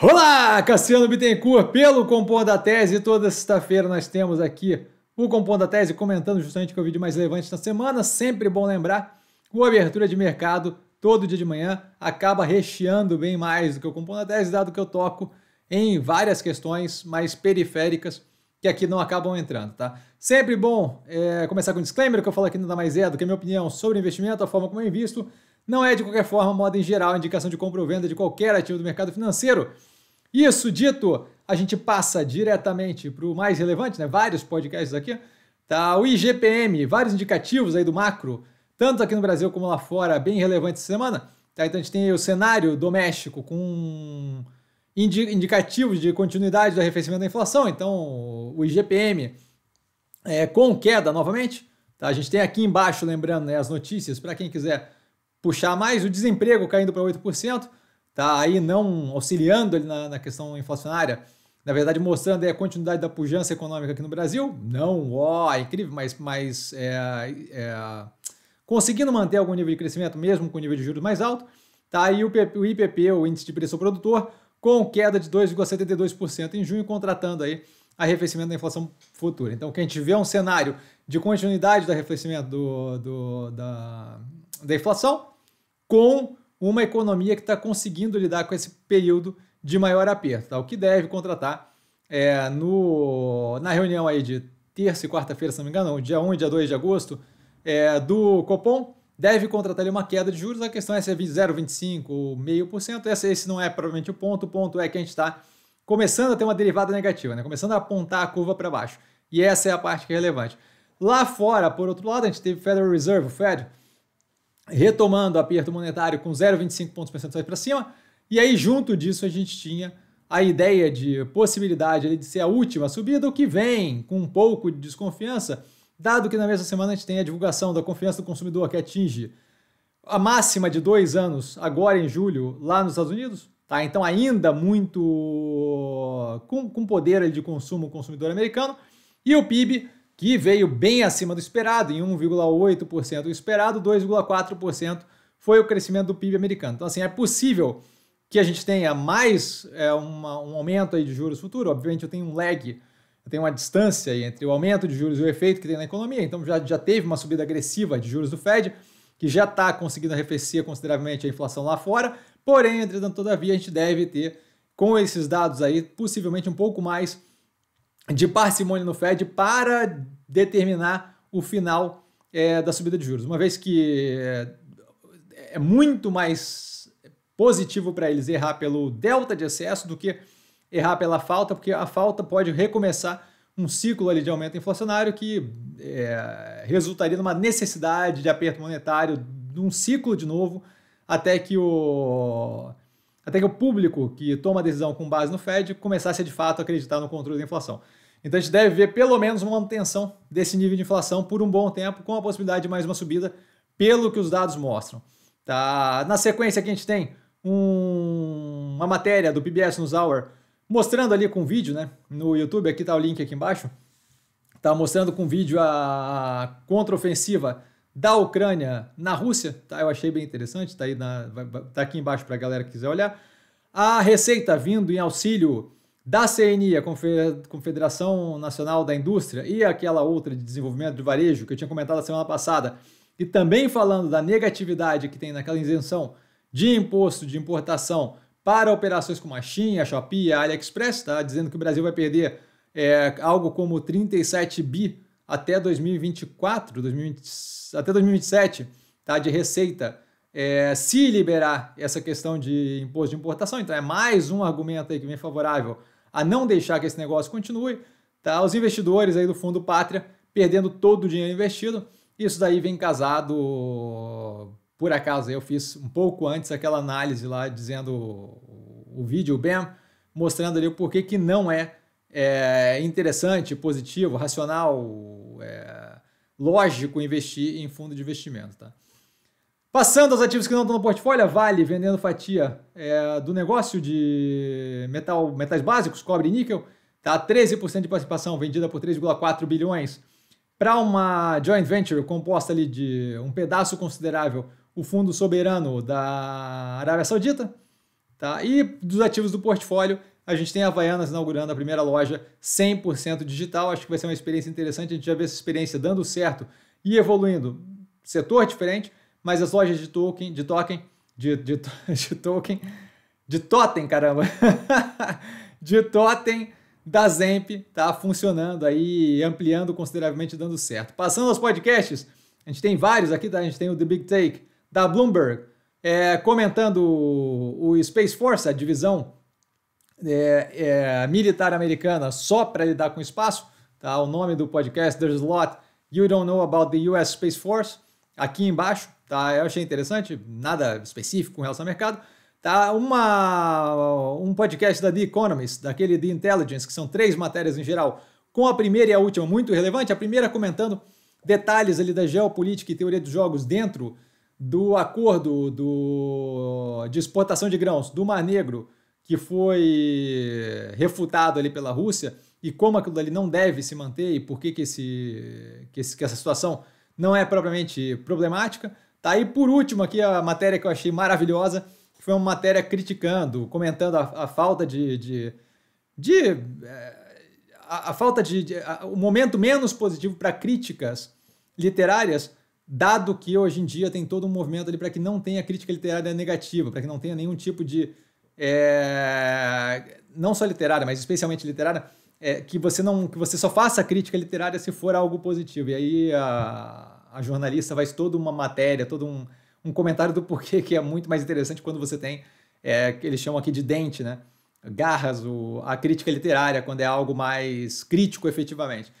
Olá, Cassiano Bittencourt, pelo Compondo da Tese. Toda sexta-feira nós temos aqui o Compondo da Tese comentando justamente o que é o vídeo mais relevante da semana. Sempre bom lembrar, o Abertura de Mercado, todo dia de manhã, acaba recheando bem mais do que o Compondo da Tese, dado que eu toco em várias questões mais periféricas que aqui não acabam entrando, tá? Sempre bom é, começar com um disclaimer, que eu falo aqui nada mais é do que a minha opinião sobre investimento, a forma como eu invisto, não é de qualquer forma, modo em geral, indicação de compra ou venda de qualquer ativo do mercado financeiro. Isso dito, a gente passa diretamente para o mais relevante, né? Vários podcasts aqui. Tá, o IGPM, vários indicativos aí do macro, tanto aqui no Brasil como lá fora, bem relevante essa semana. Tá, então a gente tem o cenário doméstico com indi indicativos de continuidade do arrefecimento da inflação. Então, o IGPM é, com queda novamente. Tá, a gente tem aqui embaixo, lembrando, né, as notícias para quem quiser puxar mais, o desemprego caindo para 8%, tá aí não auxiliando ele na, na questão inflacionária, na verdade mostrando a continuidade da pujança econômica aqui no Brasil, não, ó, é incrível, mas, mas é, é, conseguindo manter algum nível de crescimento mesmo com o nível de juros mais alto, tá aí o, o IPP, o Índice de Preço ao Produtor, com queda de 2,72% em junho, contratando aí arrefecimento da inflação futura. Então, que a gente vê é um cenário de continuidade do arrefecimento do, do, da, da inflação, com uma economia que está conseguindo lidar com esse período de maior aperto, tá? o que deve contratar é, no, na reunião aí de terça e quarta-feira, se não me engano, dia 1 e dia 2 de agosto, é, do Copom, deve contratar ali uma queda de juros, a questão é se é 0,25 ou 0,5%, esse, esse não é provavelmente o ponto, o ponto é que a gente está começando a ter uma derivada negativa, né? começando a apontar a curva para baixo, e essa é a parte que é relevante. Lá fora, por outro lado, a gente teve Federal Reserve, o Fed, retomando aperto monetário com 0,25 pontos percentuais para cima. E aí, junto disso, a gente tinha a ideia de possibilidade de ser a última subida, o que vem com um pouco de desconfiança, dado que na mesma semana a gente tem a divulgação da confiança do consumidor que atinge a máxima de dois anos, agora em julho, lá nos Estados Unidos. Tá? Então, ainda muito com, com poder de consumo o consumidor americano. E o PIB que veio bem acima do esperado, em 1,8% o esperado, 2,4% foi o crescimento do PIB americano. Então, assim, é possível que a gente tenha mais é, uma, um aumento aí de juros futuro. Obviamente, eu tenho um lag, eu tenho uma distância entre o aumento de juros e o efeito que tem na economia. Então, já, já teve uma subida agressiva de juros do Fed, que já está conseguindo arrefecer consideravelmente a inflação lá fora. Porém, entretanto, todavia, a gente deve ter, com esses dados aí, possivelmente um pouco mais de parcimônia no Fed para determinar o final é, da subida de juros. Uma vez que é, é muito mais positivo para eles errar pelo delta de excesso do que errar pela falta, porque a falta pode recomeçar um ciclo ali de aumento inflacionário que é, resultaria numa necessidade de aperto monetário, num ciclo de novo, até que o até que o público que toma a decisão com base no Fed começasse de fato a acreditar no controle da inflação. Então a gente deve ver pelo menos uma manutenção desse nível de inflação por um bom tempo, com a possibilidade de mais uma subida, pelo que os dados mostram. Tá? Na sequência aqui a gente tem um, uma matéria do PBS News Hour mostrando ali com vídeo, né? No YouTube, aqui está o link aqui embaixo. Tá mostrando com vídeo a contraofensiva da Ucrânia na Rússia, tá? Eu achei bem interessante, tá aí tá aqui embaixo para a galera que quiser olhar. A receita vindo em auxílio da CNI, a Confederação Nacional da Indústria, e aquela outra de desenvolvimento do varejo que eu tinha comentado a semana passada, e também falando da negatividade que tem naquela isenção de imposto de importação para operações como a China, a Shopee, a AliExpress, tá? dizendo que o Brasil vai perder é, algo como 37 bi até 2024, 2020, até 2027, tá? de receita. É, se liberar essa questão de imposto de importação, então é mais um argumento aí que vem favorável a não deixar que esse negócio continue, tá? Os investidores aí do fundo Pátria perdendo todo o dinheiro investido. Isso daí vem casado por acaso eu fiz um pouco antes aquela análise lá dizendo o vídeo o BEM mostrando ali o porquê que não é, é interessante, positivo, racional, é, lógico investir em fundo de investimento, tá? Passando aos ativos que não estão no portfólio, Vale vendendo fatia é, do negócio de metal, metais básicos, cobre e níquel, tá 13% de participação vendida por 3,4 bilhões para uma joint venture composta ali de um pedaço considerável, o fundo soberano da Arábia Saudita, tá? E dos ativos do portfólio, a gente tem a Havaianas inaugurando a primeira loja 100% digital. Acho que vai ser uma experiência interessante. A gente já vê essa experiência dando certo e evoluindo. Setor diferente, mas as é lojas de token, de token, de, de, de token, de totem, caramba, de totem da Zemp tá funcionando aí, ampliando consideravelmente, dando certo. Passando aos podcasts, a gente tem vários aqui, tá? A gente tem o The Big Take da Bloomberg, é, comentando o, Space Force, a divisão é, é, militar americana só para lidar com espaço, tá? O nome do podcast, There's a Lot You Don't Know About the US Space Force, aqui embaixo. Tá? Eu achei interessante, nada específico com relação ao mercado. Tá? Uma, um podcast da The Economist, daquele The Intelligence, que são três matérias em geral, com a primeira e a última muito relevante. A primeira comentando detalhes ali da geopolítica e teoria dos jogos dentro do acordo do, de exportação de grãos do Mar Negro, que foi refutado ali pela Rússia, e como aquilo ali não deve se manter e por que, que, esse, que, esse, que essa situação não é propriamente problemática. Tá aí por último aqui a matéria que eu achei maravilhosa, que foi uma matéria criticando, comentando a, a falta de. de, de eh, a, a, falta de. de a, o momento menos positivo para críticas literárias, dado que hoje em dia tem todo um movimento ali para que não tenha crítica literária negativa, para que não tenha nenhum tipo de. É, não só literária, mas especialmente literária, é, que você não que você só faça crítica literária se for algo positivo. E aí a a jornalista faz toda uma matéria, todo um, um comentário do porquê que é muito mais interessante quando você tem, é, que eles chamam aqui de dente, né? Garras, o, a crítica literária, quando é algo mais crítico efetivamente.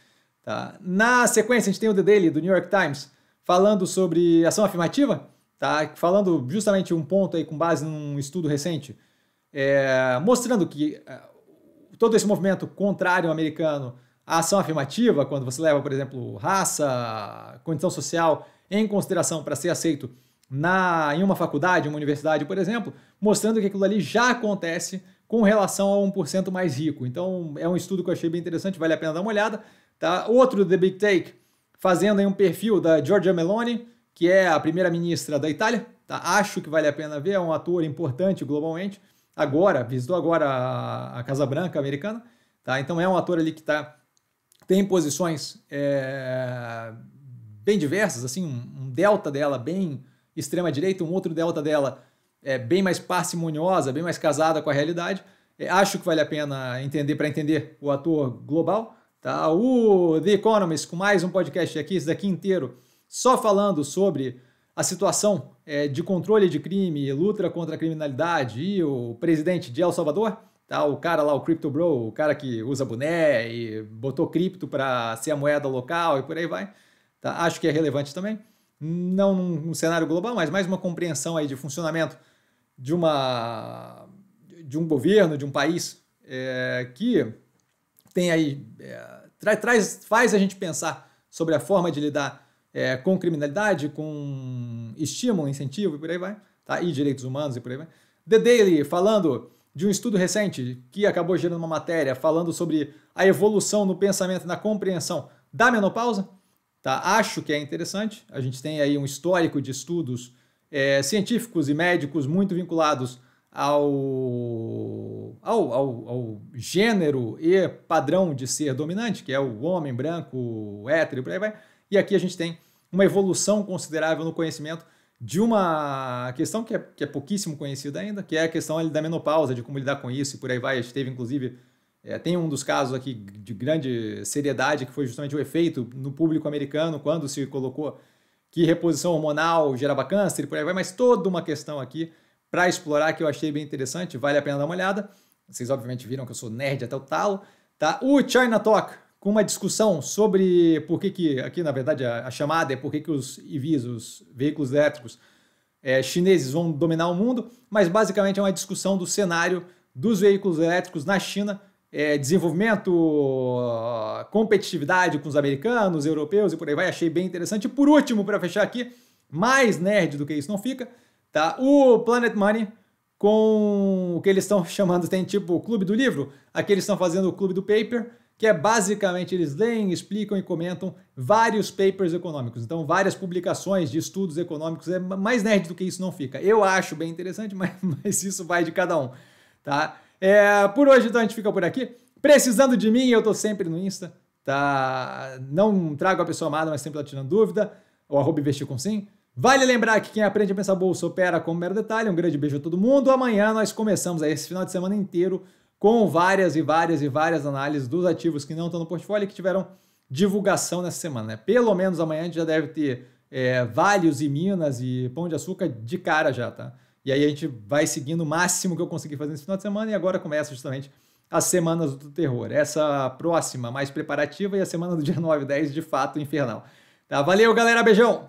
Tá? Na sequência, a gente tem o The Daily, do New York Times, falando sobre ação afirmativa, tá? falando justamente um ponto aí com base num estudo recente, é, mostrando que é, todo esse movimento contrário americano a ação afirmativa, quando você leva, por exemplo, raça, condição social em consideração para ser aceito na, em uma faculdade, uma universidade, por exemplo, mostrando que aquilo ali já acontece com relação a 1% mais rico. Então, é um estudo que eu achei bem interessante, vale a pena dar uma olhada. Tá? Outro The Big Take, fazendo aí um perfil da Giorgia Meloni, que é a primeira-ministra da Itália. Tá? Acho que vale a pena ver, é um ator importante globalmente. Agora, visitou agora a Casa Branca americana. Tá? Então, é um ator ali que está tem posições é, bem diversas, assim, um, delta dela bem extrema direita, um outro delta dela é bem mais parcimoniosa, bem mais casada com a realidade. É, acho que vale a pena entender para entender o ator global. Tá? O The Economist com mais um podcast aqui, esse daqui inteiro, só falando sobre a situação é, de controle de crime, luta contra a criminalidade e o presidente de El Salvador. Tá, o cara lá, o Crypto Bro, o cara que usa boné e botou cripto para ser a moeda local e por aí vai. Tá, acho que é relevante também. Não num cenário global, mas mais uma compreensão aí de funcionamento de, uma, de um governo, de um país é, que tem aí. É, tra, traz, faz a gente pensar sobre a forma de lidar é, com criminalidade, com estímulo, incentivo e por aí vai. Tá? E direitos humanos e por aí vai. The Daily falando de um estudo recente que acabou gerando uma matéria falando sobre a evolução no pensamento e na compreensão da menopausa. Tá? Acho que é interessante. A gente tem aí um histórico de estudos é, científicos e médicos muito vinculados ao, ao, ao, ao, gênero e padrão de ser dominante, que é o homem branco, hétero e por aí vai. E aqui a gente tem uma evolução considerável no conhecimento de uma questão que é, que é pouquíssimo conhecida ainda, que é a questão ali da menopausa, de como lidar com isso e por aí vai. A gente teve, inclusive, é, tem um dos casos aqui de grande seriedade, que foi justamente o efeito no público americano, quando se colocou que reposição hormonal gerava câncer e por aí vai, mas toda uma questão aqui para explorar que eu achei bem interessante, vale a pena dar uma olhada. Vocês obviamente viram que eu sou nerd até o talo, tá? O China Talk, com uma discussão sobre por que, que aqui na verdade a, a chamada é por que, que os EVs, os veículos elétricos é, chineses vão dominar o mundo, mas basicamente é uma discussão do cenário dos veículos elétricos na China, é, desenvolvimento, ah, competitividade com os americanos, europeus e por aí vai, achei bem interessante. E por último, para fechar aqui, mais nerd do que isso não fica, tá? O Planet Money com o que eles estão chamando, tem tipo o clube do livro, aqui eles estão fazendo o clube do paper, que é basicamente eles leem, explicam e comentam vários papers econômicos, então várias publicações de estudos econômicos, é mais nerd do que isso não fica. Eu acho bem interessante, mas, mas isso vai de cada um, tá? É, por hoje então a gente fica por aqui. Precisando de mim, eu tô sempre no Insta, tá? Não trago a pessoa amada, mas sempre tô tirando dúvida, o arroba investir com sim. Vale lembrar que quem aprende a pensar bolsa opera como mero detalhe. Um grande beijo a todo mundo. Amanhã nós começamos aí esse final de semana inteiro com várias e várias e várias análises dos ativos que não estão no portfólio e que tiveram divulgação nessa semana. Né? Pelo menos amanhã a gente já deve ter é, Vales e Minas e Pão de Açúcar de cara já, tá? E aí a gente vai seguindo o máximo que eu consegui fazer nesse final de semana e agora começa justamente as semanas do terror. Essa próxima mais preparativa e a semana do dia 9 e 10 de fato infernal. Tá, valeu galera, beijão!